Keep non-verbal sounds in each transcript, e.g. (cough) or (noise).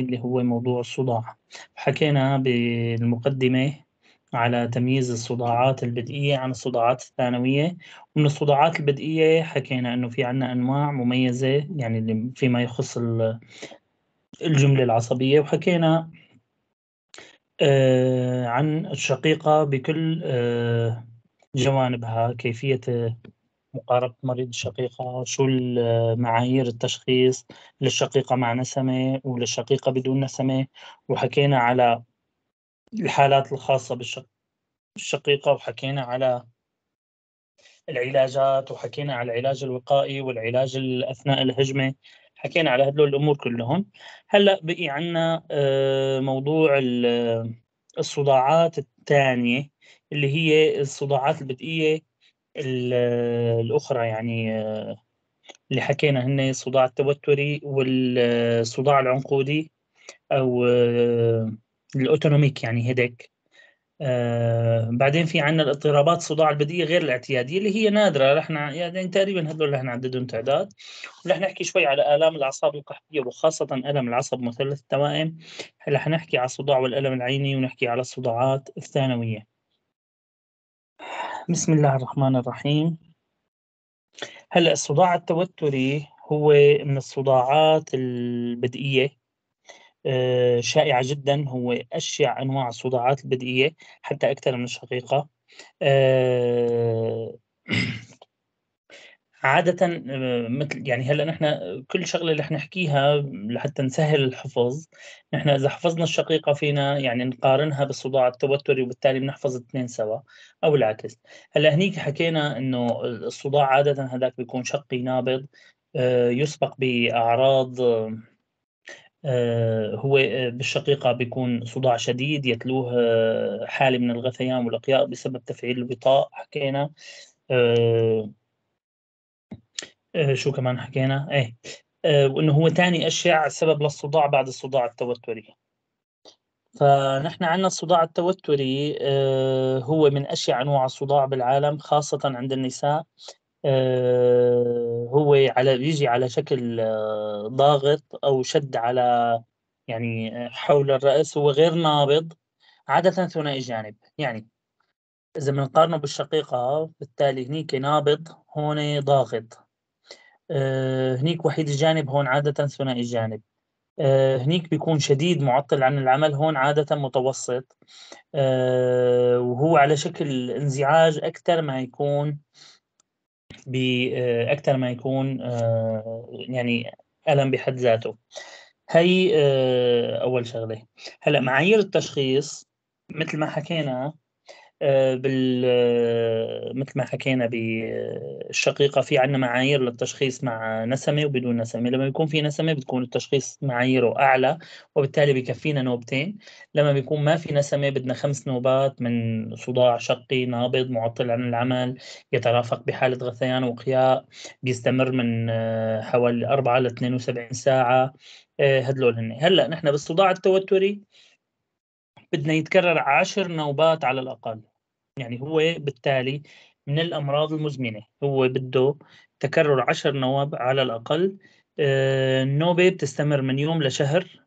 اللي هو موضوع الصداع حكينا بالمقدمة على تمييز الصداعات البدئية عن الصداعات الثانوية ومن الصداعات البدئية حكينا أنه في عنا أنواع مميزة يعني فيما يخص الجملة العصبية وحكينا آه، عن الشقيقة بكل آه، جوانبها كيفية مقاربة مريض الشقيقة شو معايير التشخيص للشقيقة مع نسمة وللشقيقة بدون نسمة وحكينا على الحالات الخاصة بالشقيقة وحكينا على العلاجات وحكينا على العلاج الوقائي والعلاج أثناء الهجمة حكينا على هدول الأمور كلهم هلأ بقي عنا آه، موضوع الصداعات الثانية اللي هي الصداعات البدئية الأخرى يعني آه، اللي حكينا هن الصداع التوتري والصداع العنقودي أو آه، الأوتونوميك يعني هيديك آه، بعدين في عندنا الاضطرابات الصداع البديهيه غير الاعتياديه اللي هي نادره رح يعني تقريبا هدول رح نعددهم تعداد ورح نحكي شوي على الام الاعصاب القحطيه وخاصه الم العصب مثلث التوائم رح نحكي على الصداع والالم العيني ونحكي على الصداعات الثانويه بسم الله الرحمن الرحيم هلا الصداع التوتري هو من الصداعات البدئيه آه، شائعه جدا هو اشيع انواع الصداعات البدئيه حتى اكثر من الشقيقه آه، (clears throat) عادة آه، مثل يعني هلا نحن كل شغله رح نحكيها لحتى نسهل الحفظ، نحن اذا حفظنا الشقيقه فينا يعني نقارنها بالصداع التوتري وبالتالي بنحفظ الاثنين سوا او العكس، هلا هنيك حكينا انه الصداع عاده هذاك بيكون شقي نابض آه، يسبق باعراض آه، هو بالشقيقة بيكون صداع شديد يتلوه حالة من الغثيان والإقياء بسبب تفعيل الوطاء حكينا آه شو كمان حكينا؟ ايه آه وانه هو ثاني اشياء سبب للصداع بعد الصداع التوتري. فنحن عندنا الصداع التوتري آه هو من اشياء انواع الصداع بالعالم خاصه عند النساء آه هو على بيجي على شكل آه ضاغط او شد على يعني آه، حول الراس هو غير نابض عاده ثنائي الجانب يعني اذا بنقارنه بالشقيقه بالتالي هنيك نابض هون ضاغط آه، هنيك وحيد الجانب هون عادة ثنائي الجانب آه، هنيك بيكون شديد معطل عن العمل هون عادة متوسط آه، وهو على شكل انزعاج أكثر ما يكون بأكثر ما يكون يعني ألم بحد ذاته هي أول شغلة هلأ معايير التشخيص مثل ما حكينا آه، بال آه، مثل ما حكينا بالشقيقة آه، في عندنا معايير للتشخيص مع نسمة وبدون نسمة لما بيكون في نسمة بتكون التشخيص معاييره أعلى وبالتالي بكفينا نوبتين لما بيكون ما في نسمة بدنا خمس نوبات من صداع شقي نابض معطل عن العمل يترافق بحالة غثيان وقياء بيستمر من حوالي 4 ل 72 ساعة هدول هن هلا نحن بالصداع التوتري بدنا يتكرر عشر نوبات على الأقل يعني هو بالتالي من الأمراض المزمنة هو بده تكرر عشر نواب على الأقل آه، النوبة بتستمر من يوم لشهر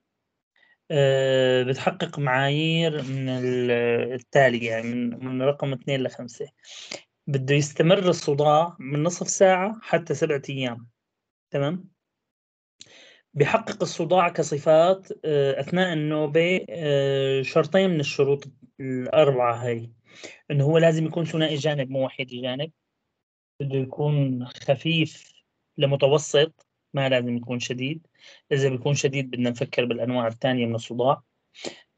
آه، بتحقق معايير من التالية يعني من, رقم اثنين لخمسة بده يستمر الصداع من نصف ساعة حتى سبعة أيام تمام بيحقق الصداع كصفات آه، اثناء النوبه آه، شرطين من الشروط الاربعه هي انه هو لازم يكون ثنائي جانب مو وحيد الجانب بده يكون خفيف لمتوسط ما لازم يكون شديد اذا بيكون شديد بدنا نفكر بالانواع الثانيه من الصداع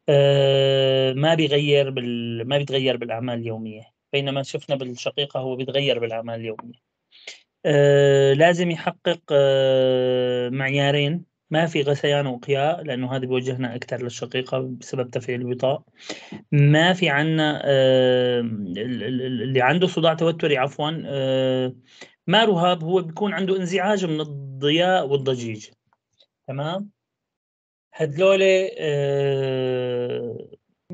آه، ما بيغير بال... ما بيتغير بالاعمال اليوميه بينما شفنا بالشقيقه هو بيتغير بالاعمال اليوميه آه، لازم يحقق آه، معيارين ما في غثيان وقياء لانه هذا بيوجهنا اكثر للشقيقه بسبب تفعيل الوطاء ما في عندنا آه، اللي عنده صداع توتري عفوا ما رهاب هو بيكون عنده انزعاج من الضياء والضجيج تمام هدلولي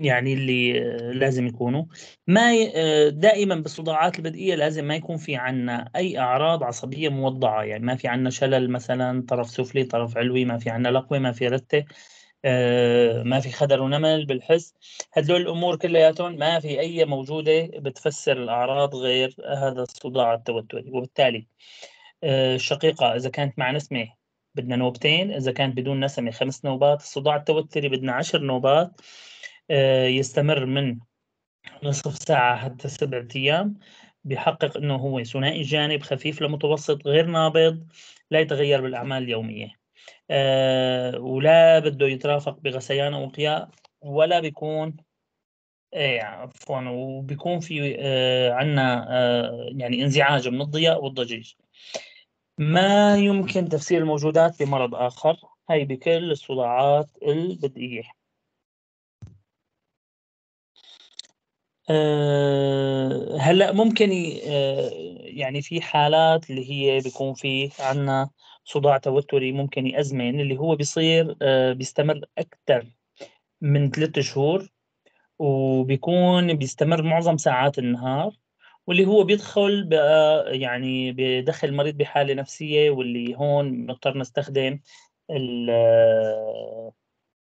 يعني اللي لازم يكونوا ما آه، دائما بالصداعات البدئيه لازم ما يكون في عنا اي اعراض عصبيه موضعه يعني ما في عنا شلل مثلا طرف سفلي طرف علوي ما في عنا لقوه ما في رته آه، ما في خدر ونمل بالحس هدول الامور كلياتهم ما في اي موجوده بتفسر الاعراض غير هذا الصداع التوتري وبالتالي آه، الشقيقه اذا كانت مع نسمه بدنا نوبتين اذا كانت بدون نسمه خمس نوبات الصداع التوتري بدنا عشر نوبات آه، يستمر من نصف ساعة حتى سبعة أيام بيحقق أنه هو ثنائي جانب خفيف لمتوسط غير نابض لا يتغير بالأعمال اليومية آه، ولا بده يترافق بغثيان أو قياء ولا بيكون ايه عفوا وبيكون في آه عندنا آه يعني انزعاج من الضياء والضجيج ما يمكن تفسير الموجودات بمرض اخر هي بكل الصداعات البدئيه آه، هلا ممكن آه، يعني في حالات اللي هي بيكون في عندنا صداع توتري ممكن يأزمن اللي هو بيصير آه، بيستمر أكثر من ثلاث شهور وبيكون بيستمر معظم ساعات النهار واللي هو بيدخل بقى يعني بدخل المريض بحالة نفسية واللي هون بنضطر نستخدم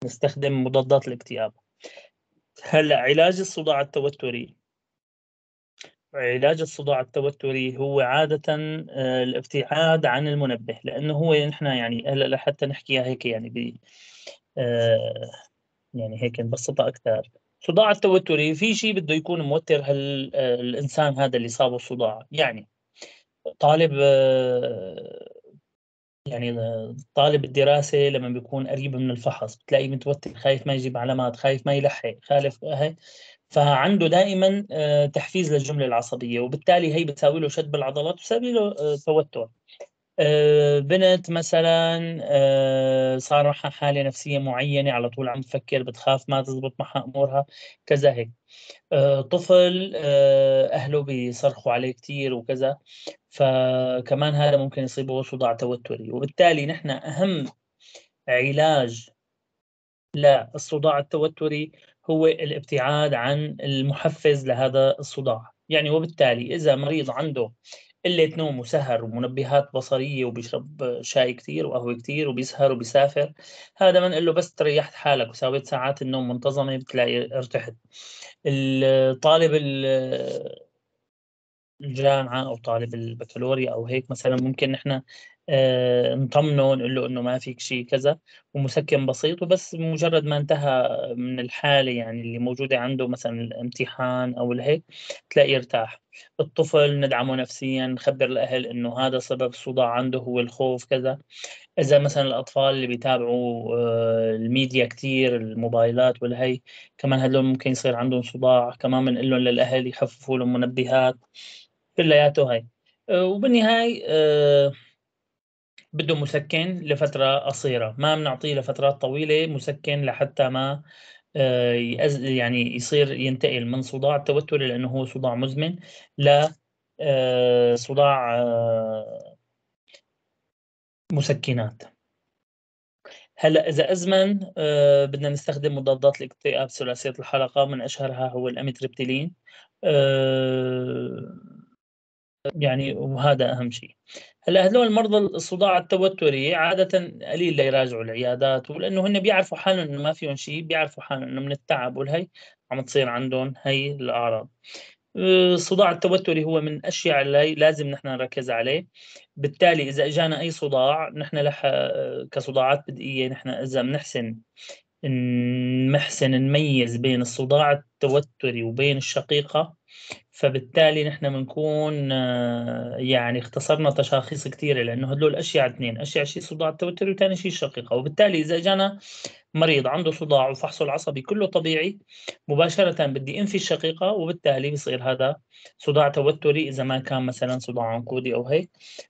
نستخدم مضادات الاكتئاب هلا علاج الصداع التوتري علاج الصداع التوتري هو عادة آه، الابتعاد عن المنبه لأنه هو نحن يعني هلا لحتى نحكيها هيك يعني ب آه، يعني هيك نبسطها أكثر الصداع التوتري في شيء بده يكون موتر هالإنسان آه، هذا اللي صابه الصداع يعني طالب يعني طالب الدراسة لما بيكون قريب من الفحص بتلاقيه متوتر خايف ما يجيب علامات خايف ما يلحق خالف هاي فعنده دائما آه، تحفيز للجملة العصبية وبالتالي هي بتساوي له شد بالعضلات وبتساوي له آه، توتر آه، بنت مثلا آه، صار معها حالة نفسية معينة على طول عم تفكر بتخاف ما تزبط معها أمورها كذا هيك آه، طفل أهله بيصرخوا عليه كثير وكذا فكمان هذا ممكن يصيبه صداع توتري وبالتالي نحن أهم علاج للصداع التوتري هو الابتعاد عن المحفز لهذا الصداع يعني وبالتالي إذا مريض عنده قلة نوم وسهر ومنبهات بصرية وبيشرب شاي كثير وقهوة كثير وبيسهر وبيسافر هذا بنقول له بس تريحت حالك وساويت ساعات النوم منتظمة بتلاقي ارتحت الطالب الجامعة أو طالب البكالوريا أو هيك مثلا ممكن نحن آه، نطمنه نقول له انه ما فيك شيء كذا ومسكن بسيط وبس مجرد ما انتهى من الحاله يعني اللي موجوده عنده مثلا الامتحان او الهيك تلاقيه ارتاح الطفل ندعمه نفسيا نخبر الاهل انه هذا سبب صداع عنده هو الخوف كذا اذا مثلا الاطفال اللي بيتابعوا آه، الميديا كثير الموبايلات والهي كمان هدول ممكن يصير عندهم صداع كمان بنقول لهم للاهل يخففوا لهم منبهات كلياته هي آه، وبالنهايه بده مسكن لفترة قصيرة ما بنعطيه لفترات طويلة مسكن لحتى ما آه، يعني يصير ينتقل من صداع التوتر لأنه هو صداع مزمن ل آه، صداع آه، مسكنات هلا اذا ازمن بدنا نستخدم مضادات الاكتئاب ثلاثيه الحلقه من اشهرها هو الاميتريبتيلين يعني وهذا اهم شيء هلا هذول المرضى الصداع التوتري عاده قليل ليراجعوا العيادات ولانه هن بيعرفوا حالهم انه ما فيهم شيء بيعرفوا حالهم انه من التعب والهي عم تصير عندهم هي الاعراض آه، الصداع التوتري هو من الاشياء اللي لازم نحن نركز عليه بالتالي اذا اجانا اي صداع نحن لح آه، كصداعات بدئيه نحن اذا بنحسن نحسن نميز بين الصداع التوتري وبين الشقيقه فبالتالي نحن بنكون آه، يعني اختصرنا تشخيص كثيرة لأنه هدول أشياء اثنين أشياء شيء صداع التوتر وثاني شيء الشقيقة وبالتالي إذا جانا مريض عنده صداع وفحصه العصبي كله طبيعي مباشرة بدي انفي الشقيقة وبالتالي بصير هذا صداع توتري إذا ما كان مثلا صداع عنقودي أو هيك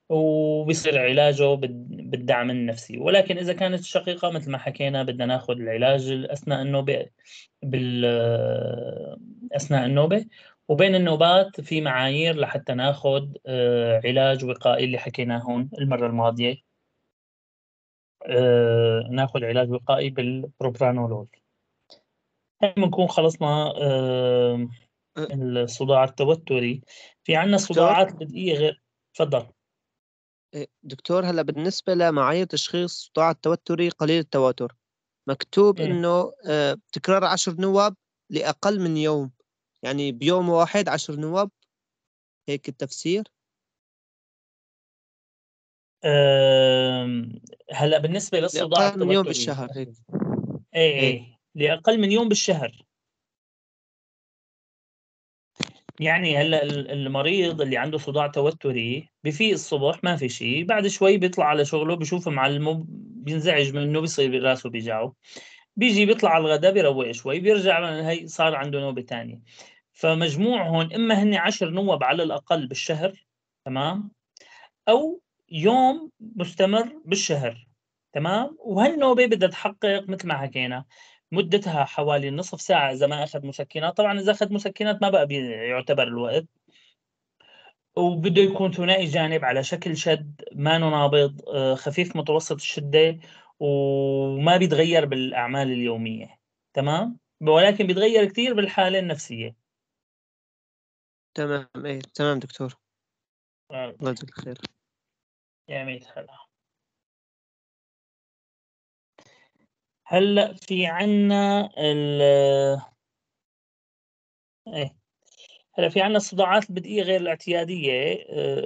وبصير علاجه بالدعم النفسي ولكن إذا كانت الشقيقة مثل ما حكينا بدنا ناخذ العلاج أثناء النوبة بال آه، أثناء النوبة وبين النوبات في معايير لحتى ناخذ آه، علاج وقائي اللي حكيناه هون المره الماضيه آه، ناخذ علاج وقائي بالبروبرانولول بنكون خلصنا آه، الصداع التوتري في عندنا صداعات بدئيه غير تفضل دكتور هلا بالنسبه لمعايير تشخيص الصداع التوتري قليل التوتر مكتوب إيه. انه تكرار عشر نواب لاقل من يوم يعني بيوم واحد عشر نواب هيك التفسير هلا بالنسبه للصداع لأقل من يوم بالشهر هيك اي اي إيه. لاقل من يوم بالشهر يعني هلا المريض اللي عنده صداع توتري بفيق الصبح ما في شيء بعد شوي بيطلع على شغله بشوف معلمه بينزعج منه بيصير راسه بيجعه بيجي بيطلع على الغداء بيروق شوي بيرجع هي صار عنده نوبه ثانيه فمجموع هون اما هن 10 نوب على الاقل بالشهر تمام او يوم مستمر بالشهر تمام وهالنوبه بدها تحقق مثل ما حكينا مدتها حوالي نصف ساعه اذا ما اخذ مسكنات طبعا اذا اخذ مسكنات ما بقى بيعتبر الوقت وبده يكون ثنائي جانب على شكل شد ما نابض آه، خفيف متوسط الشده وما بيتغير بالاعمال اليوميه تمام ولكن بيتغير كثير بالحاله النفسيه تمام ايه تمام دكتور طيب. الله يجزيك خير يا ميت هلا هلا في عنا ال ايه هلا في عنا الصداعات البدئية غير الاعتيادية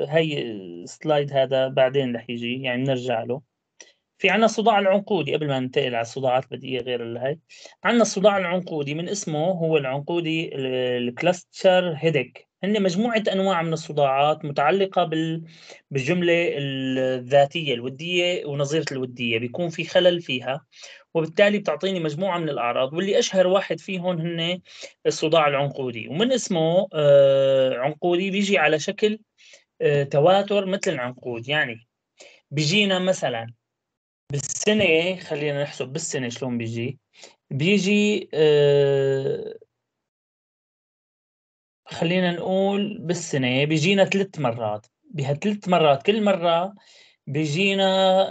هي آه، السلايد هذا بعدين رح يجي يعني بنرجع له في عنا الصداع العنقودي قبل ما ننتقل على الصداعات البديهيه غير هاي عنا الصداع العنقودي من اسمه هو العنقودي الكلاستشر هيدك هن مجموعه انواع من الصداعات متعلقه بال بالجمله الذاتيه الوديه ونظيره الوديه بيكون في خلل فيها وبالتالي بتعطيني مجموعه من الاعراض واللي اشهر واحد فيهم هن الصداع العنقودي ومن اسمه آه، عنقودي بيجي على شكل آه، تواتر مثل العنقود يعني بيجينا مثلا بالسنة خلينا نحسب بالسنة شلون بيجي بيجي آه، خلينا نقول بالسنة بيجينا ثلاث مرات بهالثلاث مرات كل مرة بيجينا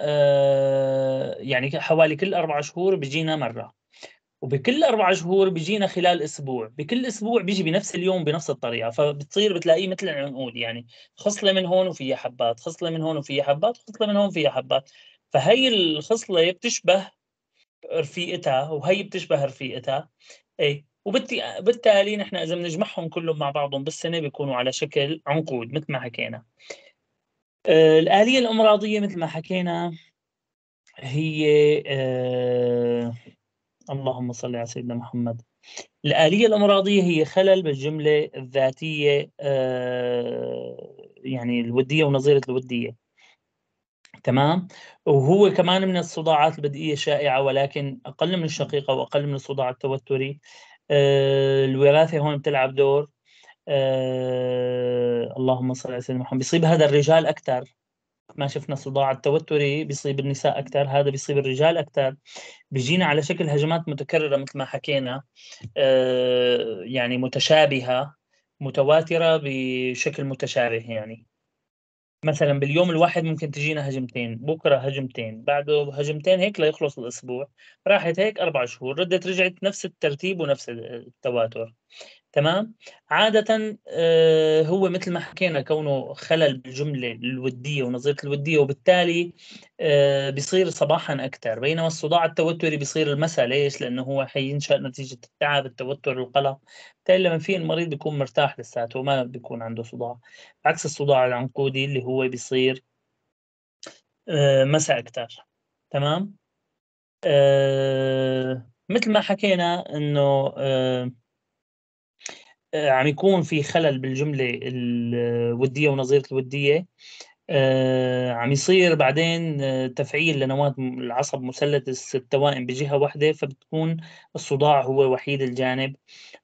آه، يعني حوالي كل أربع شهور بيجينا مرة وبكل أربع شهور بيجينا خلال أسبوع بكل أسبوع بيجي بنفس اليوم بنفس الطريقة فبتصير بتلاقيه مثل العنقود يعني خصلة من هون وفيها حبات خصلة من هون وفيها حبات خصلة من هون وفيها حبات فهي الخصله بتشبه رفيقتها وهي بتشبه رفيقتها اي وبالتالي نحن اذا بنجمعهم كلهم مع بعضهم بالسنه بيكونوا على شكل عنقود مثل ما حكينا آه، الاليه الامراضيه مثل ما حكينا هي آه اللهم صل على سيدنا محمد الآلية الأمراضية هي خلل بالجملة الذاتية آه يعني الودية ونظيرة الودية تمام وهو كمان من الصداعات البدئية شائعة ولكن أقل من الشقيقة وأقل من الصداع التوتري آه، الوراثة هون بتلعب دور آه، اللهم صل على سيدنا محمد بيصيب هذا الرجال أكثر ما شفنا صداع التوتري بيصيب النساء اكثر هذا بيصيب الرجال اكثر بيجينا على شكل هجمات متكرره مثل ما حكينا آه، يعني متشابهه متواتره بشكل متشابه يعني مثلا باليوم الواحد ممكن تجينا هجمتين بكره هجمتين بعده هجمتين هيك ليخلص الاسبوع راحت هيك اربع شهور ردت رجعت نفس الترتيب ونفس التواتر تمام عادة آه، هو مثل ما حكينا كونه خلل بالجملة الودية ونظرية الودية وبالتالي آه، بيصير صباحا أكثر بينما الصداع التوتري بيصير المساء ليش؟ لأنه هو حينشأ نتيجة التعب التوتر القلق بالتالي لما في المريض بيكون مرتاح لساته وما بيكون عنده صداع عكس الصداع العنقودي اللي هو بيصير آه، مساء أكثر تمام؟ مثل ما حكينا انه آه، عم يكون في خلل بالجمله الوديه ونظيره الوديه آه، عم يصير بعدين آه، تفعيل لنواه العصب مثلث التوائم بجهه واحده فبتكون الصداع هو وحيد الجانب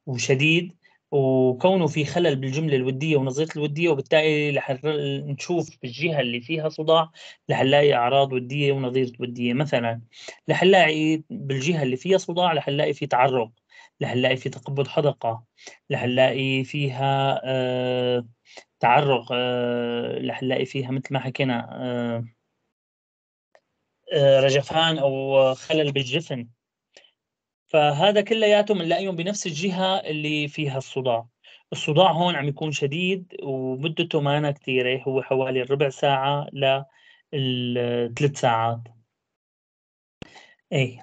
وشديد وكونه في خلل بالجمله الوديه ونظيره الوديه وبالتالي رح نشوف بالجهه اللي فيها صداع رح نلاقي اعراض وديه ونظيره وديه مثلا رح نلاقي بالجهه اللي فيها صداع رح نلاقي في تعرق رح نلاقي في تقبض حدقة رح نلاقي فيها آه تعرق رح آه، نلاقي فيها مثل ما حكينا آه، آه، رجفان أو خلل بالجفن فهذا كلياته بنلاقيهم بنفس الجهة اللي فيها الصداع الصداع هون عم يكون شديد ومدته مانا كثيرة هو حوالي ربع ساعة لثلاث ساعات اي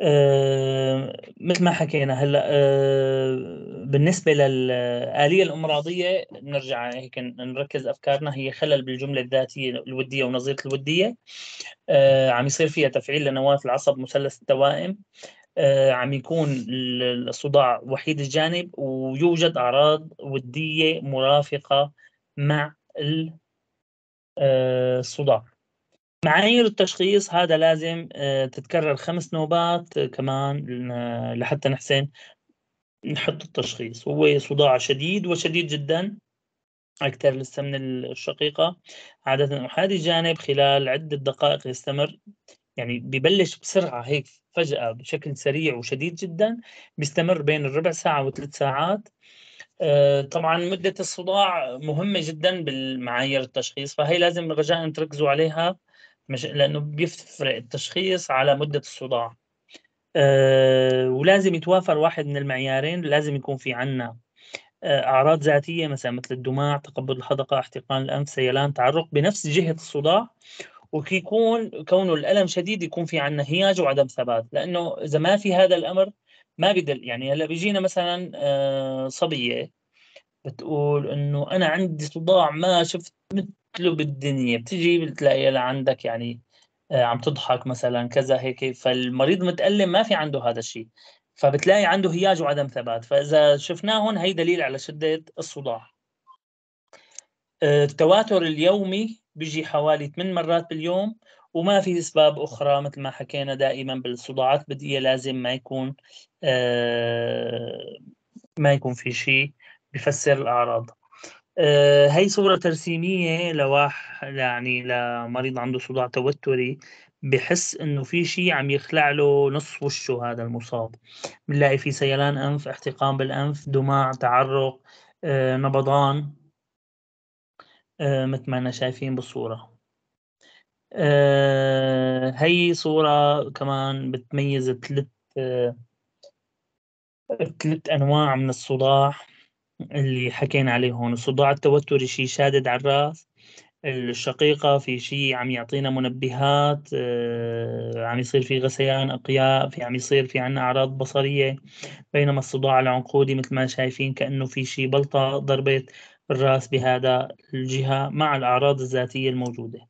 أه مثل ما حكينا هلا أه بالنسبه للاليه الامراضيه نرجع هيك نركز افكارنا هي خلل بالجمله الذاتيه الوديه ونظيره الوديه أه عم يصير فيها تفعيل لنواه العصب مثلث التوائم آه، عم يكون الصداع وحيد الجانب ويوجد اعراض وديه مرافقه مع آه، الصداع معايير التشخيص هذا لازم آه، تتكرر خمس نوبات آه، كمان لحتى نحسن نحط التشخيص هو صداع شديد وشديد جدا أكثر لسه من الشقيقة عادة أحادي الجانب خلال عدة دقائق يستمر يعني ببلش بسرعة هيك فجأة بشكل سريع وشديد جدا بيستمر بين الربع ساعة وثلاث ساعات آه، طبعا مدة الصداع مهمة جدا بالمعايير التشخيص فهي لازم رجاء تركزوا عليها مش لأنه بيفرق التشخيص على مدة الصداع آه، ولازم يتوافر واحد من المعيارين لازم يكون في عنا آه، أعراض ذاتية مثلا مثل الدماع تقبض الحدقة احتقان الأنف سيلان تعرق بنفس جهة الصداع ويكون كونه الألم شديد يكون في عنا هياج وعدم ثبات لأنه إذا ما في هذا الأمر ما بدل يعني هلا بيجينا مثلا آه، صبيه بتقول انه انا عندي صداع ما شفت مثله بالدنيا بتجي بتلاقيها لعندك يعني آه، عم تضحك مثلا كذا هيك فالمريض متألم ما في عنده هذا الشيء فبتلاقي عنده هياج وعدم ثبات فاذا شفناهم هي دليل على شده الصداع آه، التواتر اليومي بيجي حوالي 8 مرات باليوم وما في اسباب اخرى مثل ما حكينا دائما بالصداعات بديه لازم ما يكون آه، ما يكون في شيء بفسر الاعراض هي آه، صورة ترسيمية لواح يعني لمريض عنده صداع توتري بحس انه في شيء عم يخلع له نص وشه هذا المصاب بنلاقي في سيلان انف احتقان بالانف دماع تعرق آه، نبضان مثل ما انا شايفين بالصورة آه، هي صورة كمان بتميز ثلاث آه، ثلاث أنواع من الصداع اللي حكينا عليه هون الصداع التوتري شيء شادد على الراس الشقيقة في شيء عم يعطينا منبهات آه، عم يصير في غثيان أقياء في عم يصير في عنا أعراض بصرية بينما الصداع العنقودي مثل ما شايفين كأنه في شيء بلطة ضربت الراس بهذا الجهة مع الأعراض الذاتية الموجودة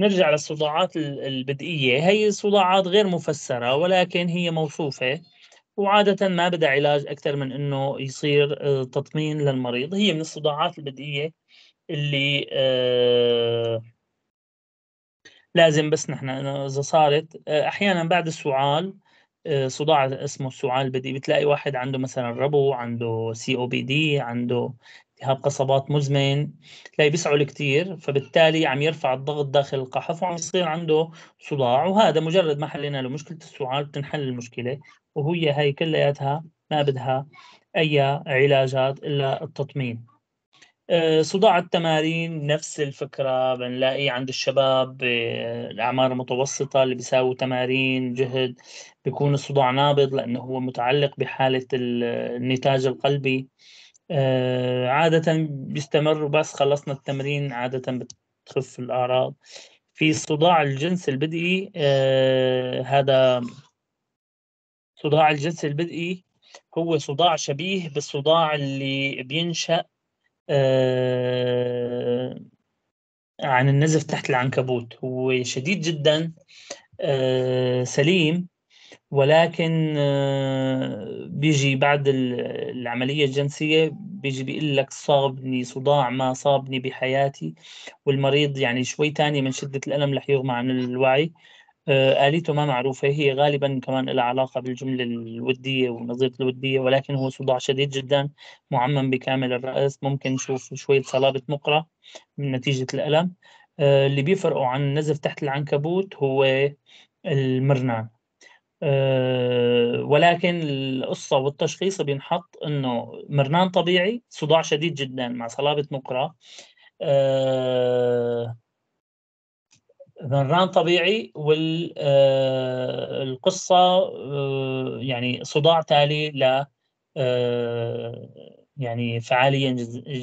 نرجع للصداعات البدئية هي صداعات غير مفسرة ولكن هي موصوفة وعادة ما بدها علاج أكثر من أنه يصير آه، تطمين للمريض هي من الصداعات البدئية اللي آه، لازم بس نحن إذا صارت آه، أحيانا بعد السعال صداع اسمه السعال البدئي بتلاقي واحد عنده مثلا ربو عنده سي او بي دي عنده إرهاب قصبات مزمن تلاقي بيسعل كثير فبالتالي عم يرفع الضغط داخل القحف وعم يصير عنده صداع وهذا مجرد ما حلينا له مشكلة السعال بتنحل المشكلة وهي هي كلياتها ما بدها أي علاجات إلا التطمين آه، صداع التمارين نفس الفكرة بنلاقي عند الشباب آه، الأعمار المتوسطة اللي بيساووا تمارين جهد بيكون الصداع نابض لأنه هو متعلق بحالة النتاج القلبي آه، عادة بيستمر بس خلصنا التمرين عادة بتخف الأعراض في صداع الجنس البدئي آه هذا صداع الجنس البدئي هو صداع شبيه بالصداع اللي بينشأ آه عن النزف تحت العنكبوت هو شديد جدا آه سليم ولكن آه، بيجي بعد العملية الجنسية بيجي بيقول لك صابني صداع ما صابني بحياتي والمريض يعني شوي تاني من شدة الألم رح يغمى عن الوعي آه، آليته ما معروفة هي غالبا كمان لها علاقة بالجملة الودية ونظيرة الودية ولكن هو صداع شديد جدا معمم بكامل الرأس ممكن نشوف شوية صلابة مقرة من نتيجة الألم آه، اللي بيفرقوا عن نزف تحت العنكبوت هو المرنان آه، ولكن القصة والتشخيص بينحط انه مرنان طبيعي صداع شديد جدا مع صلابة نقرة آه، مرنان طبيعي والقصة آه، يعني صداع تالي ل يعني فعالية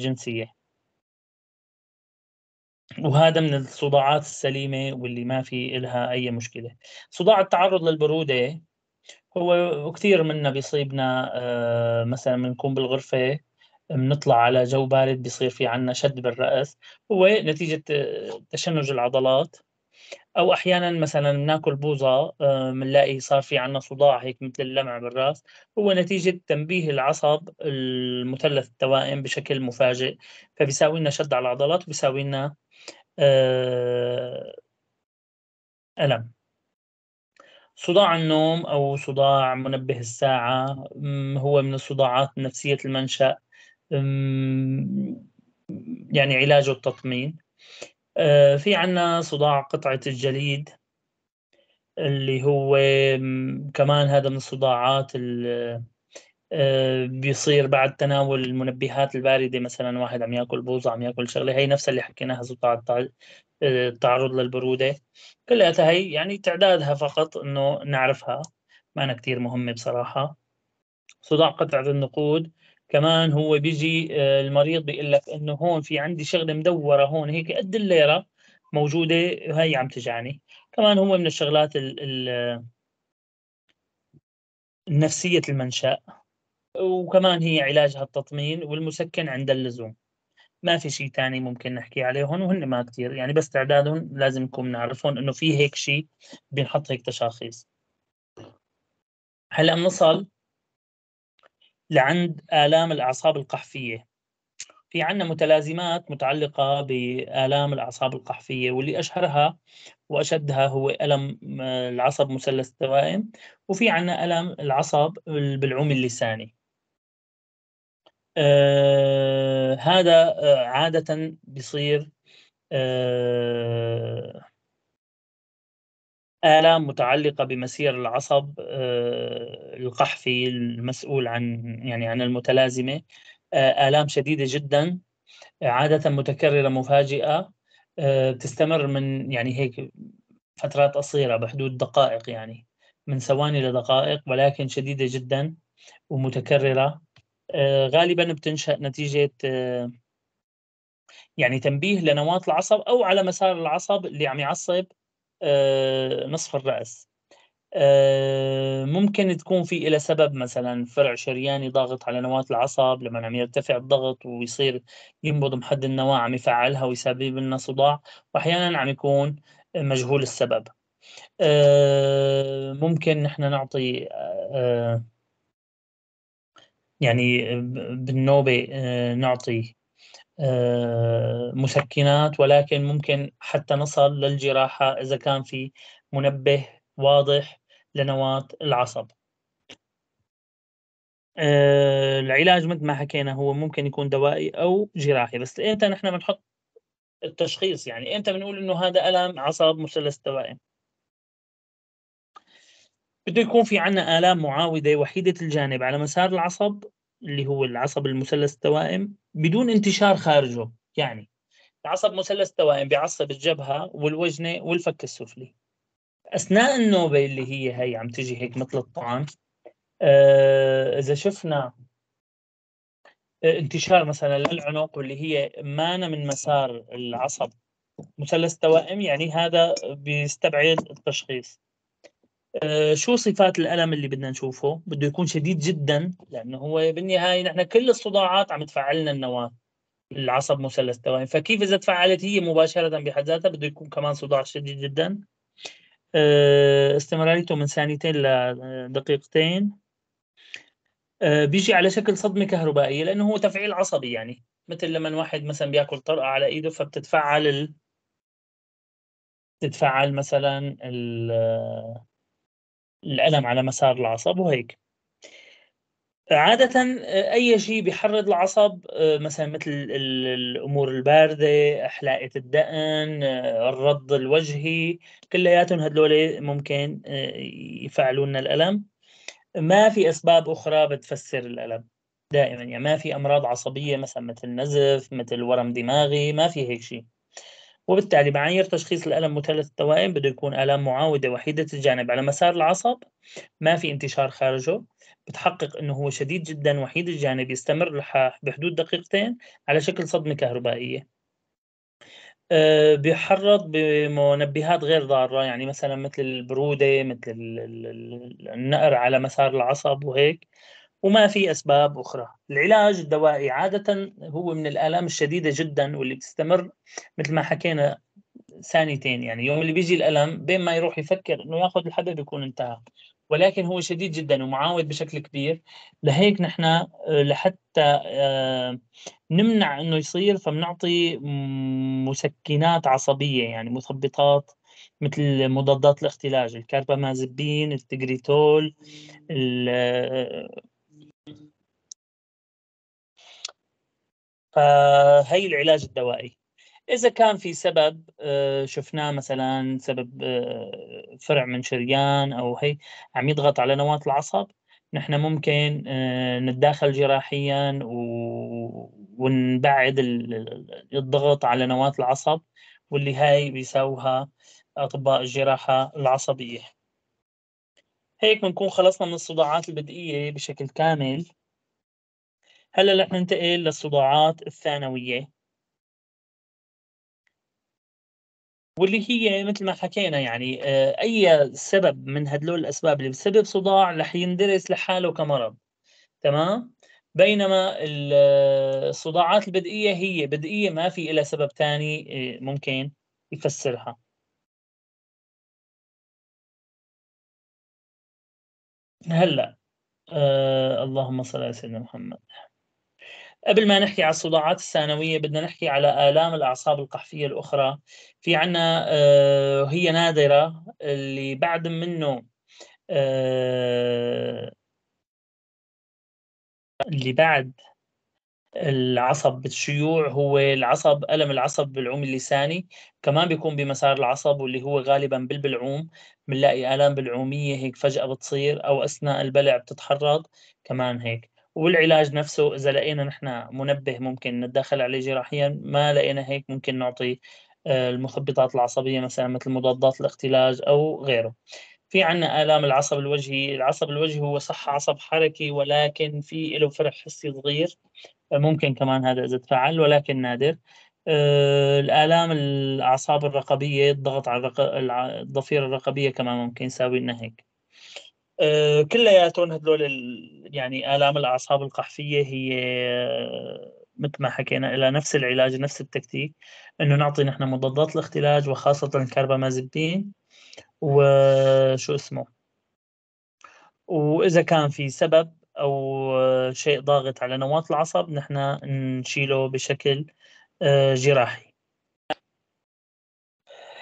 جنسية وهذا من الصداعات السليمة واللي ما في إلها أي مشكلة صداع التعرض للبرودة هو كثير منا بيصيبنا آه، مثلا بنكون بالغرفة بنطلع على جو بارد بيصير في عنا شد بالرأس هو نتيجة آه، تشنج العضلات او احيانا مثلا بناكل بوظه بنلاقي آه، صار في عندنا صداع هيك مثل اللمع بالراس هو نتيجه تنبيه العصب المثلث التوائم بشكل مفاجئ فبيساوي لنا شد على العضلات وبيساوي لنا آه، الم صداع النوم او صداع منبه الساعه هو من الصداعات النفسيه المنشا يعني علاجه التطمين آه، في عنا صداع قطعة الجليد اللي هو كمان هذا من الصداعات آه، بيصير بعد تناول المنبهات الباردة مثلا واحد عم ياكل بوظة عم ياكل شغلة هي نفسها اللي حكيناها صداع التعرض آه، للبرودة كلها هي يعني تعدادها فقط انه نعرفها ما أنا كتير مهمة بصراحة صداع قطعة النقود كمان هو بيجي آه، المريض بيقول لك انه هون في عندي شغله مدوره هون هيك قد الليره موجوده هاي عم تجعني كمان هو من الشغلات ال ال المنشا وكمان هي علاجها التطمين والمسكن عند اللزوم ما في شيء ثاني ممكن نحكي عليهم وهن ما كثير يعني بس تعدادهم لازم نكون نعرفهم انه في هيك شيء بنحط هيك تشخيص هلا بنصل لعند آلام الأعصاب القحفية في عندنا متلازمات متعلقة بآلام الأعصاب القحفية واللي أشهرها وأشدها هو ألم آه، العصب مثلث التوائم وفي عندنا ألم العصب بالعوم اللساني آه هذا آه، عادة بيصير آه آلام متعلقة بمسير العصب آه، القحفي المسؤول عن يعني عن المتلازمة آه، آلام شديدة جدا عادة متكررة مفاجئة آه، بتستمر من يعني هيك فترات قصيرة بحدود دقائق يعني من ثواني لدقائق ولكن شديدة جدا ومتكررة غالبا بتنشأ نتيجة يعني تنبيه لنواة العصب أو على مسار العصب اللي عم يعصب آه، نصف الرأس آه، ممكن تكون في إلى سبب مثلا فرع شرياني ضاغط على نواة العصب لما عم يرتفع الضغط ويصير ينبض محد النواة عم يفعلها ويسبب لنا صداع وأحيانا عم يكون مجهول السبب آه، ممكن نحن نعطي يعني بالنوبة نعطي آه، مسكنات ولكن ممكن حتى نصل للجراحة إذا كان في منبه واضح لنواة العصب آه، العلاج مثل ما حكينا هو ممكن يكون دوائي أو جراحي بس إمتى نحن بنحط التشخيص يعني إمتى بنقول إنه هذا ألم عصب مثلث دوائي بده يكون في عنا آلام معاودة وحيدة الجانب على مسار العصب اللي هو العصب المثلث التوائم بدون انتشار خارجه يعني العصب مثلث التوائم بيعصب الجبهه والوجنه والفك السفلي اثناء النوبه اللي هي هي عم تجي هيك مثل الطعام آه، اذا شفنا آه، انتشار مثلا للعنق واللي هي مانا من مسار العصب مثلث توائم يعني هذا بيستبعد التشخيص آه، شو صفات الالم اللي بدنا نشوفه بده يكون شديد جدا لانه هو بالنهايه نحن كل الصداعات عم تفعلنا النواه العصب مثلث توائم فكيف اذا تفعلت هي مباشره بحد ذاتها بده يكون كمان صداع شديد جدا آه، استمراريته من ثانيتين لدقيقتين آه، بيجي على شكل صدمه كهربائيه لانه هو تفعيل عصبي يعني مثل لما واحد مثلا بياكل طرقه على ايده فبتتفعل ال... تتفعل مثلا ال... الألم على مسار العصب وهيك عادة آه، أي شيء بيحرض العصب آه، مثلا مثل الأمور الباردة أحلاقة الدقن آه، الرض الوجهي كلياتهم هدول ممكن يفعلوا لنا الألم ما في أسباب أخرى بتفسر الألم دائما يعني ما في أمراض عصبية مثلا مثل نزف مثل ورم دماغي ما في هيك شيء وبالتالي معايير تشخيص الألم مثلث التوائم بده يكون آلام معاودة وحيدة الجانب على مسار العصب ما في انتشار خارجه بتحقق انه هو شديد جدا وحيد الجانب يستمر بحدود دقيقتين على شكل صدمة كهربائية آه، بيحرض بمنبهات غير ضارة يعني مثلا مثل البرودة مثل النقر على مسار العصب وهيك وما في اسباب اخرى العلاج الدوائي عاده هو من الالام الشديده جدا واللي بتستمر مثل ما حكينا ثانيتين يعني يوم اللي بيجي الالم بين ما يروح يفكر انه ياخذ الحبل بيكون انتهى ولكن هو شديد جدا ومعاود بشكل كبير لهيك نحن آه، لحتى آه، نمنع انه يصير فبنعطي مسكنات عصبيه يعني مثبطات مثل مضادات الاختلاج الكاربامازبين التجريتول آه، فهي العلاج الدوائي اذا كان في سبب آه، شفناه مثلا سبب آه، فرع من شريان او هي عم يضغط على نواه العصب نحن ممكن آه، نتداخل جراحيا ونبعد الضغط على نواه العصب واللي هاي بيساوها اطباء الجراحه العصبيه هيك بنكون خلصنا من الصداعات البدئيه بشكل كامل هلا رح ننتقل للصداعات الثانوية واللي هي مثل ما حكينا يعني آه، اي سبب من هدول الاسباب اللي بسبب صداع رح يندرس لحاله كمرض تمام بينما آه، الصداعات البدئية هي بدئية ما في لها سبب ثاني آه، ممكن يفسرها هلا أه اللهم صل على سيدنا محمد قبل ما نحكي على الصداعات الثانوية بدنا نحكي على آلام الأعصاب القحفية الأخرى في عنا آه، هي نادرة اللي بعد منه آه، اللي بعد العصب بالشيوع هو العصب ألم العصب بالعوم اللساني كمان بيكون بمسار العصب واللي هو غالبا بالبلعوم بنلاقي آلام بالعومية هيك فجأة بتصير أو أثناء البلع بتتحرض كمان هيك والعلاج نفسه اذا لقينا نحن منبه ممكن نتدخل عليه جراحيا ما لقينا هيك ممكن نعطي آه، المخبطات العصبيه مثلا مثل مضادات الاختلاج او غيره في عنا آلام العصب الوجهي العصب الوجهي هو صح عصب حركي ولكن في له فرح حسي صغير ممكن كمان هذا إذا تفعل ولكن نادر آه، الآلام الأعصاب الرقبية الضغط على الضفيرة الرقبية كمان ممكن يساوي لنا هيك آه، كلياتهم هدول يعني آلام الأعصاب القحفية هي آه، مثل ما حكينا إلى نفس العلاج نفس التكتيك إنه نعطي نحن مضادات الاختلاج وخاصة الكربامازبين وشو اسمه وإذا كان في سبب أو آه، شيء ضاغط على نواة العصب نحن نشيله بشكل جراحي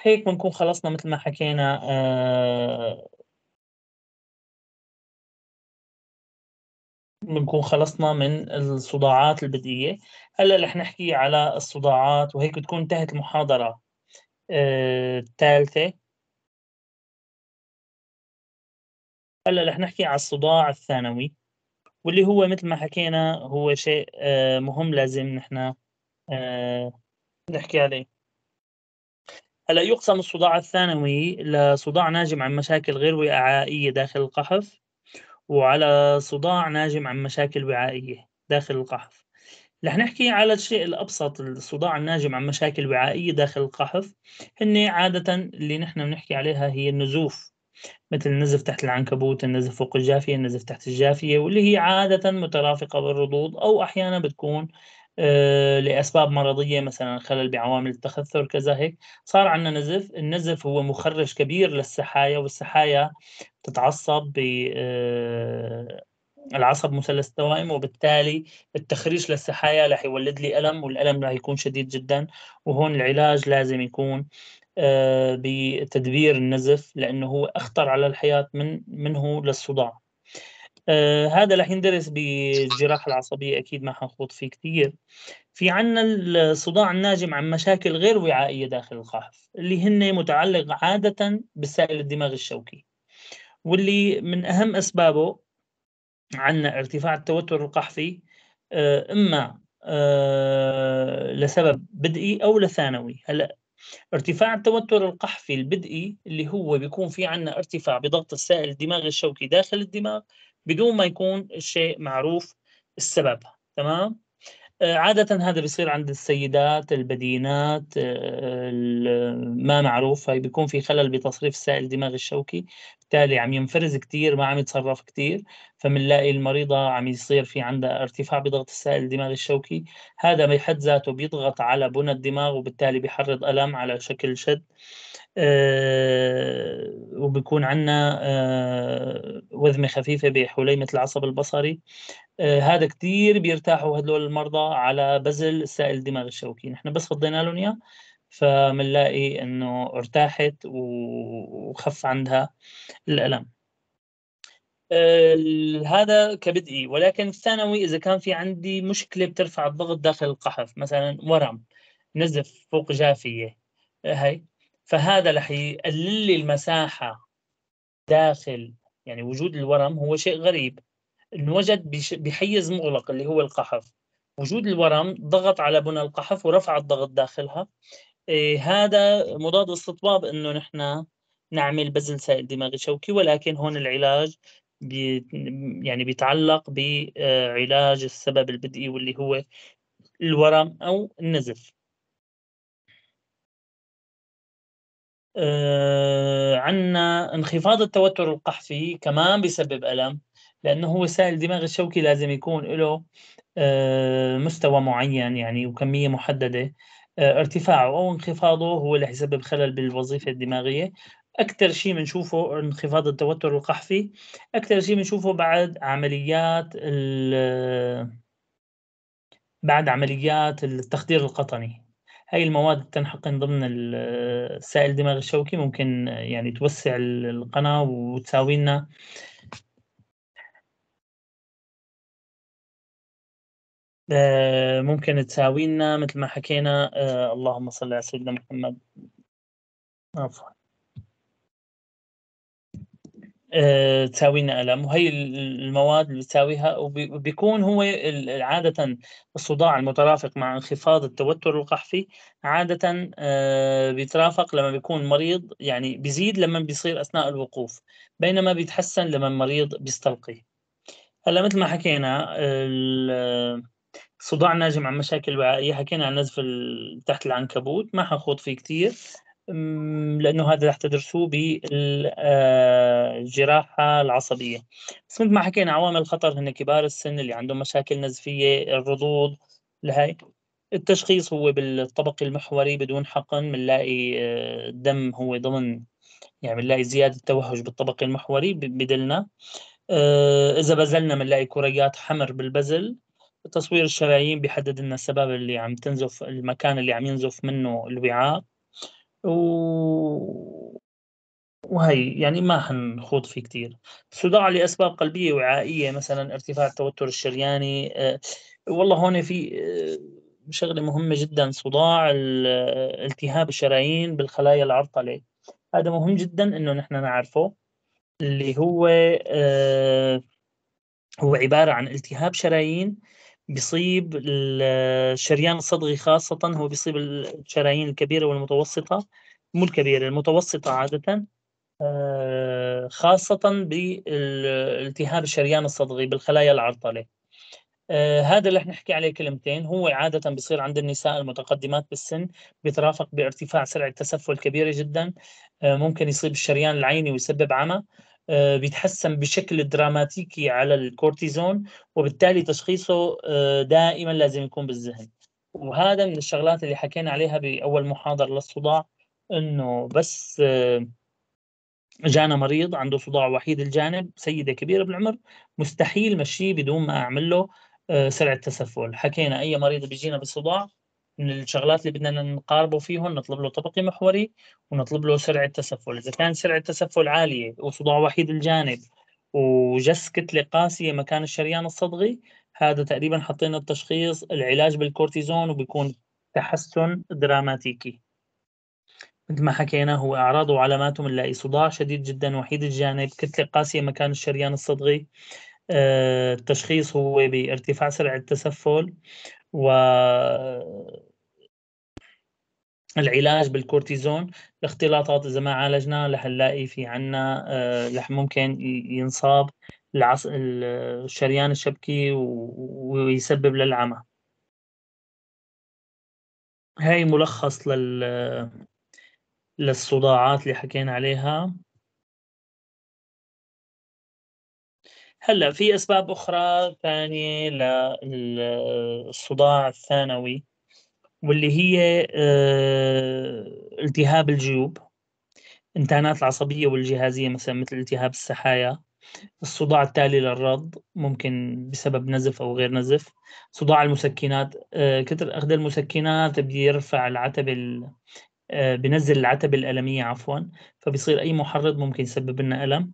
هيك بنكون خلصنا مثل ما حكينا بنكون خلصنا من الصداعات البدئية هلا رح نحكي على الصداعات وهيك بتكون انتهت المحاضرة آه، الثالثة هلا رح نحكي على الصداع الثانوي واللي هو مثل ما حكينا هو شيء آه، مهم لازم نحن آه، نحكي عليه هلا يقسم الصداع الثانوي لصداع ناجم عن مشاكل غير وعائية داخل القحف وعلى صداع ناجم عن مشاكل وعائية داخل القحف رح نحكي على الشيء الأبسط الصداع الناجم عن مشاكل وعائية داخل القحف هن عادة اللي نحن بنحكي عليها هي النزوف مثل النزف تحت العنكبوت النزف فوق الجافية النزف تحت الجافية واللي هي عادة مترافقة بالرضوض أو أحيانا بتكون آه، لاسباب مرضيه مثلا خلل بعوامل التخثر كذا هيك صار عندنا نزف النزف هو مخرج كبير للسحايا والسحايا بتتعصب ب آه، العصب مثلث التوائم وبالتالي التخريج للسحايا رح يولد لي الم والالم رح يكون شديد جدا وهون العلاج لازم يكون آه، بتدبير النزف لانه هو اخطر على الحياه من منه للصداع آه هذا رح يندرس بالجراحة العصبية أكيد ما حنخوض فيه كثير في عنا الصداع الناجم عن مشاكل غير وعائية داخل القحف اللي هن متعلق عادة بالسائل الدماغ الشوكي واللي من أهم أسبابه عنا ارتفاع التوتر القحفي آه إما آه لسبب بدئي أو لثانوي هلأ ارتفاع التوتر القحفي البدئي اللي هو بيكون في عنا ارتفاع بضغط السائل الدماغي الشوكي داخل الدماغ بدون ما يكون الشيء معروف السبب تمام آه، عادة هذا بيصير عند السيدات البدينات آه، ما معروف هي بيكون في خلل بتصريف السائل الدماغي الشوكي بالتالي عم ينفرز كثير ما عم يتصرف كثير فبنلاقي المريضه عم يصير في عندها ارتفاع بضغط السائل الدماغي الشوكي هذا بحد ذاته بيضغط على بنى الدماغ وبالتالي بيحرض الم على شكل شد أه وبكون عندنا أه وذمه خفيفه بحليمه العصب البصري أه هذا كثير بيرتاحوا هدول المرضى على بذل السائل الدماغي الشوكي نحن بس فضينا لهم اياه فمنلاقي انه ارتاحت وخف عندها الالم هذا كبدئي ولكن الثانوي اذا كان في عندي مشكله بترفع الضغط داخل القحف مثلا ورم نزف فوق جافيه هي فهذا رح يقلل لي المساحه داخل يعني وجود الورم هو شيء غريب انوجد بحيز مغلق اللي هو القحف وجود الورم ضغط على بنى القحف ورفع الضغط داخلها إيه هذا مضاد استطباب انه نحن نعمل بزل سائل دماغي شوكي ولكن هون العلاج بي يعني بيتعلق بعلاج السبب البدئي واللي هو الورم او النزف آه عندنا انخفاض التوتر القحفي كمان بيسبب الم لانه هو سائل دماغ الشوكي لازم يكون له آه مستوى معين يعني وكميه محدده آه، ارتفاعه او انخفاضه هو اللي حيسبب خلل بالوظيفه الدماغيه اكثر شيء بنشوفه انخفاض التوتر القحفي اكثر شيء بنشوفه بعد عمليات بعد عمليات التخدير القطني هاي المواد تنحقن ضمن السائل آه، الدماغ الشوكي ممكن آه، يعني توسع القناة وتساوي لنا آه، ممكن تساوي لنا مثل ما حكينا آه، اللهم صل على سيدنا محمد عفوا آه، تساوي لنا الم وهي المواد اللي بتساويها وبيكون هو عاده الصداع المترافق مع انخفاض التوتر القحفي عاده بيترافق لما بيكون مريض يعني بيزيد لما بيصير اثناء الوقوف بينما بيتحسن لما المريض بيستلقي هلا مثل ما حكينا صداع ناجم عن مشاكل وعائية حكينا عن نزف تحت العنكبوت ما حنخوض فيه كثير أمم، لأنه هذا رح تدرسوه بالجراحة آه، العصبية بس مثل ما حكينا عوامل الخطر هن كبار السن اللي عندهم مشاكل نزفية الرضوض لهي التشخيص هو بالطبق المحوري بدون حقن بنلاقي الدم آه، هو ضمن يعني بنلاقي زيادة توهج بالطبق المحوري بدلنا آه، إذا بزلنا بنلاقي كريات حمر بالبزل تصوير الشرايين بيحدد لنا السبب اللي عم تنزف المكان اللي عم ينزف منه الوعاء و... وهي يعني ما حنخوض فيه كثير صداع لأسباب قلبية وعائية مثلا ارتفاع التوتر الشرياني آه، والله هون في آه، شغله مهمه جدا صداع التهاب الشرايين بالخلايا العرقله هذا مهم جدا انه نحن نعرفه اللي هو آه، هو عباره عن التهاب شرايين بيصيب الشريان الصدغي خاصة هو بيصيب الشرايين الكبيرة والمتوسطة مو الكبيرة المتوسطة عادة آه، خاصة بالتهاب الشريان الصدغي بالخلايا العرطلة آه، هذا اللي رح نحكي عليه كلمتين هو عادة بصير عند النساء المتقدمات بالسن بيترافق بارتفاع سرعة تسفل كبيرة جدا آه، ممكن يصيب الشريان العيني ويسبب عمى آه، بيتحسن بشكل دراماتيكي على الكورتيزون وبالتالي تشخيصه آه، دائما لازم يكون بالذهن وهذا من الشغلات اللي حكينا عليها باول محاضره للصداع انه بس آه، جانا مريض عنده صداع وحيد الجانب سيده كبيره بالعمر مستحيل مشيه بدون ما اعمل له سرعه تسفل حكينا اي مريض بيجينا بالصداع من الشغلات اللي بدنا نقاربه فيهم نطلب له طبقي محوري ونطلب له سرعه تسفل، اذا كان سرعه تسفل عاليه وصداع وحيد الجانب وجس كتله قاسيه مكان الشريان الصدغي هذا تقريبا حطينا التشخيص العلاج بالكورتيزون وبيكون تحسن دراماتيكي مثل ما حكينا هو اعراضه وعلاماته بنلاقي صداع شديد جدا وحيد الجانب كتله قاسيه مكان الشريان الصدغي آه، التشخيص هو بارتفاع سرعه التسفل و العلاج بالكورتيزون الاختلاطات اذا ما عالجناه رح نلاقي في عنا آه، رح ممكن ينصاب العص... الشريان الشبكي و... ويسبب للعمى هاي ملخص لل للصداعات اللي حكينا عليها هلا في اسباب اخرى ثانيه للصداع الثانوي واللي هي آه، التهاب الجيوب انتانات العصبية والجهازية مثلا مثل التهاب السحايا الصداع التالي للرض ممكن بسبب نزف أو غير نزف صداع المسكنات آه، كتر أخذ المسكنات بيرفع العتبة آه، بنزل العتبة الألمية عفوا فبيصير أي محرض ممكن يسبب لنا ألم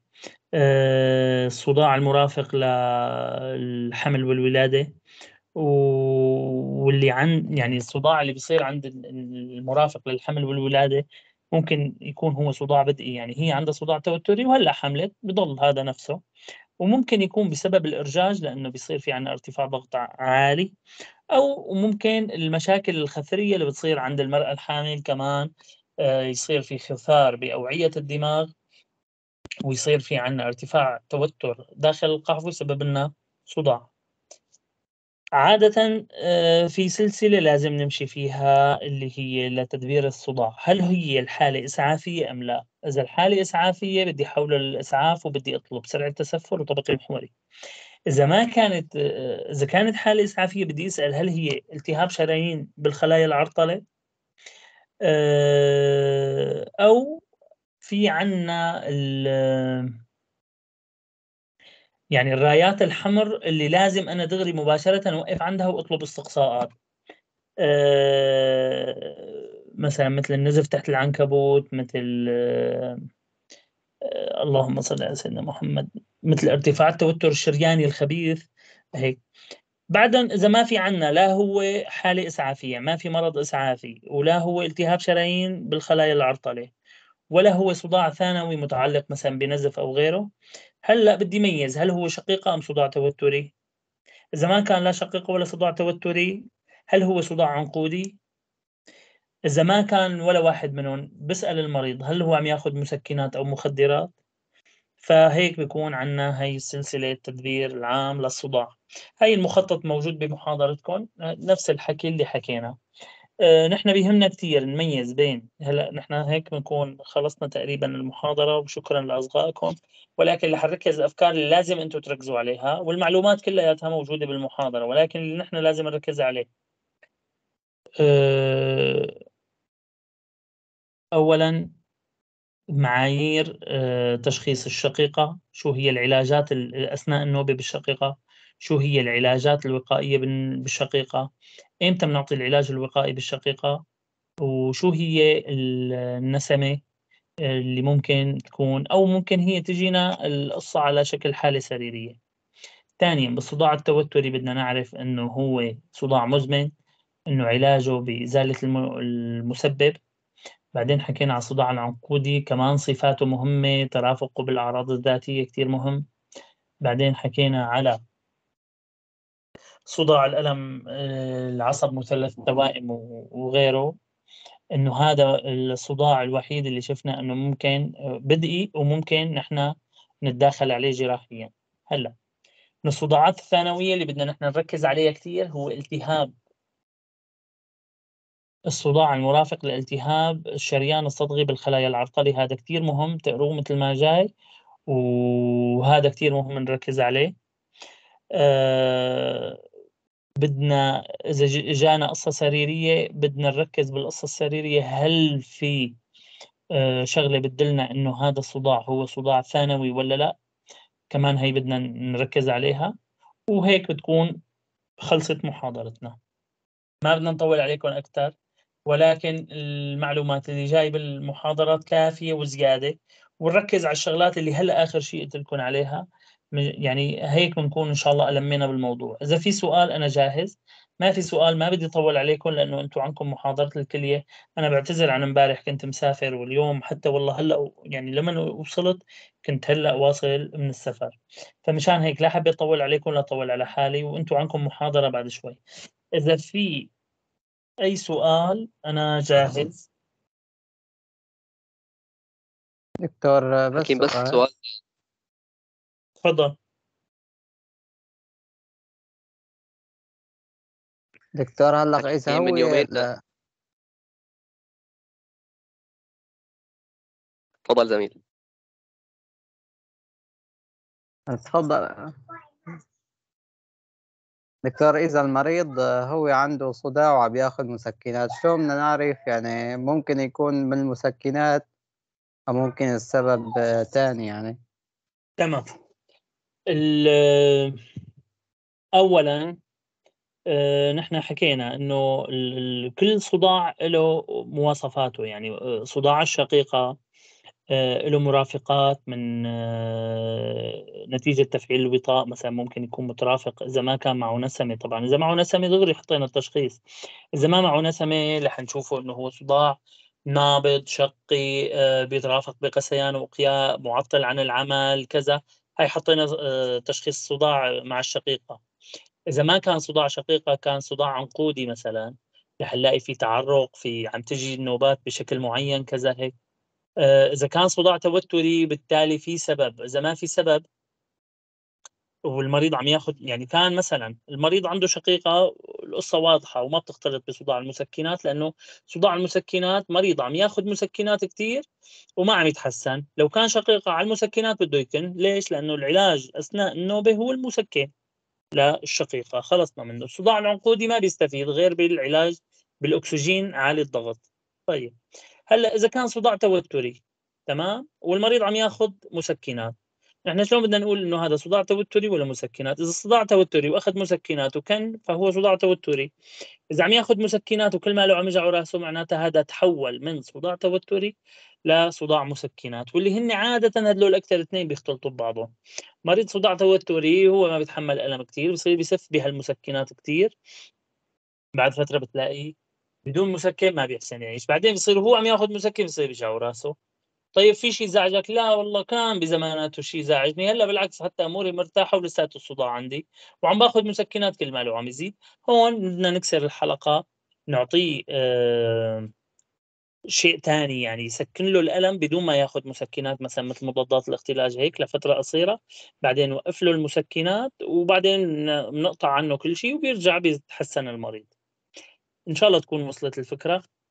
الصداع المرافق للحمل والولادة واللي عن يعني الصداع اللي بيصير عند المرافق للحمل والولاده ممكن يكون هو صداع بدئي يعني هي عندها صداع توتري وهلا حملت بضل هذا نفسه وممكن يكون بسبب الارجاج لانه بيصير في عندنا ارتفاع ضغط عالي او ممكن المشاكل الخثريه اللي بتصير عند المراه الحامل كمان آه، يصير في خثار باوعيه الدماغ ويصير في عندنا ارتفاع توتر داخل القهوه يسبب لنا صداع عادة آه، في سلسلة لازم نمشي فيها اللي هي لتدبير الصداع هل هي الحالة إسعافية أم لا إذا الحالة إسعافية بدي حول الإسعاف وبدي أطلب سرعة تسفر وطبقي محوري إذا ما كانت آه، إذا كانت حالة إسعافية بدي أسأل هل هي التهاب شرايين بالخلايا العرقلة آه، أو في عنا يعني الرايات الحمر اللي لازم انا دغري مباشره اوقف عندها واطلب استقصاءات آه، مثلا مثل النزف تحت العنكبوت مثل آه، اللهم صل على سيدنا محمد مثل ارتفاع التوتر الشرياني الخبيث هيك بعدين اذا ما في عنا لا هو حاله اسعافيه ما في مرض اسعافي ولا هو التهاب شرايين بالخلايا العرطله ولا هو صداع ثانوي متعلق مثلا بنزف او غيره هلا بدي ميز هل هو شقيقه ام صداع توتري زمان كان لا شقيقه ولا صداع توتري هل هو صداع عنقودي اذا ما كان ولا واحد منهم بسال المريض هل هو عم ياخذ مسكنات او مخدرات فهيك بكون عنا هي السلسله التدبير العام للصداع هاي المخطط موجود بمحاضرتكم نفس الحكي اللي حكيناه. آه، نحن بيهمنا كثير نميز بين هلا نحن هيك بنكون خلصنا تقريبا المحاضره وشكرا لاصدقائكم ولكن رح نركز الافكار اللي لازم انتم تركزوا عليها والمعلومات كلياتها موجوده بالمحاضره ولكن اللي نحن لازم نركز عليه آه، اولا معايير آه، تشخيص الشقيقه شو هي العلاجات اثناء النوبه بالشقيقه شو هي العلاجات الوقائيه بالشقيقه امتى بنعطي العلاج الوقائي بالشقيقه وشو هي النسمه اللي ممكن تكون او ممكن هي تجينا القصه على شكل حاله سريريه ثانيا بالصداع التوتري بدنا نعرف انه هو صداع مزمن انه علاجه بازاله المسبب بعدين حكينا على الصداع العنقودي كمان صفاته مهمه ترافقه بالاعراض الذاتيه كتير مهم بعدين حكينا على صداع الألم آه، العصب مثلث التوائم وغيره انه هذا الصداع الوحيد اللي شفنا انه ممكن آه، بدئي وممكن نحن نتداخل عليه جراحيا هلا من الصداعات الثانويه اللي بدنا نحن نركز عليها كثير هو التهاب الصداع المرافق لالتهاب الشريان الصدغي بالخلايا العرقلي هذا كثير مهم تقروه مثل ما جاي وهذا كثير مهم نركز عليه أه بدنا اذا جانا قصه سريريه بدنا نركز بالقصه السريريه هل في آه، شغله بتدلنا انه هذا الصداع هو صداع ثانوي ولا لا كمان هي بدنا نركز عليها وهيك بتكون خلصت محاضرتنا ما بدنا نطول عليكم اكثر ولكن المعلومات اللي جاي بالمحاضرات كافيه وزياده ونركز على الشغلات اللي هلا اخر شيء قلت لكم عليها يعني هيك بنكون ان شاء الله المينا بالموضوع اذا في سؤال انا جاهز ما في سؤال ما بدي اطول عليكم لانه انتم عنكم محاضره الكليه انا بعتذر عن امبارح كنت مسافر واليوم حتى والله هلا يعني لما وصلت كنت هلا واصل من السفر فمشان هيك لا حبيت اطول عليكم لا اطول على حالي وانتم عنكم محاضره بعد شوي اذا في اي سؤال انا جاهز دكتور بس, بس سؤال تفضل دكتور هلا عيسى هو من يومين لا. تفضل زميل تفضل دكتور إذا المريض هو عنده صداع وعم ياخذ مسكنات شو بدنا نعرف يعني ممكن يكون من المسكنات أو ممكن السبب ثاني يعني تمام اولا آه، نحن حكينا انه كل صداع له مواصفاته يعني آه، صداع الشقيقه آه، له مرافقات من نتيجه تفعيل الوطاء مثلا ممكن يكون مترافق اذا ما كان معه نسمه طبعا اذا معه نسمه دغري حطينا التشخيص اذا ما معه نسمه رح نشوفه انه هو صداع نابض شقي بيترافق بقسيان وقياء معطل عن العمل كذا هاي حطينا آه، تشخيص صداع مع الشقيقه اذا ما كان صداع شقيقه كان صداع عنقودي مثلا رح نلاقي في تعرق في عم تجي النوبات بشكل معين كذا هيك آه، اذا كان صداع توتري بالتالي في سبب اذا ما في سبب والمريض عم ياخذ يعني كان مثلا المريض عنده شقيقه القصه واضحه وما بتختلط بصداع المسكنات لانه صداع المسكنات مريض عم ياخذ مسكنات كثير وما عم يتحسن لو كان شقيقه على المسكنات بده يكن ليش لانه العلاج اثناء النوبه هو المسكن للشقيقه خلصنا منه الصداع العنقودي ما بيستفيد غير بالعلاج بالاكسجين عالي الضغط طيب هلا اذا كان صداع توتري تمام والمريض عم ياخذ مسكنات نحن شلون بدنا نقول انه هذا صداع توتري ولا مسكنات؟ اذا صداع توتري واخذ مسكنات وكان فهو صداع توتري. اذا عم ياخذ مسكنات وكل ما له عم يجعوا راسه معناتها هذا تحول من صداع توتري لصداع مسكنات واللي هن عاده هدول اكثر اثنين بيختلطوا ببعضهم. مريض صداع توتري هو ما بيتحمل الم كثير بصير بيسف بهالمسكنات كثير. بعد فتره بتلاقيه بدون مسكن ما بيحسن يعيش، بعدين بصير هو عم ياخذ مسكن بصير بيجعوا راسه. طيب في شيء زعجك لا والله كان بزماناته شيء زعجني هلا بالعكس حتى اموري مرتاحه ولساته الصداع عندي وعم باخذ مسكنات كل ما له عم يزيد هون بدنا نكسر الحلقه نعطيه آه شيء ثاني يعني يسكن له الالم بدون ما ياخذ مسكنات مثلا مثل مضادات الاختلاج هيك لفتره قصيره بعدين وقف له المسكنات وبعدين بنقطع عنه كل شيء وبيرجع بيتحسن المريض ان شاء الله تكون وصلت الفكره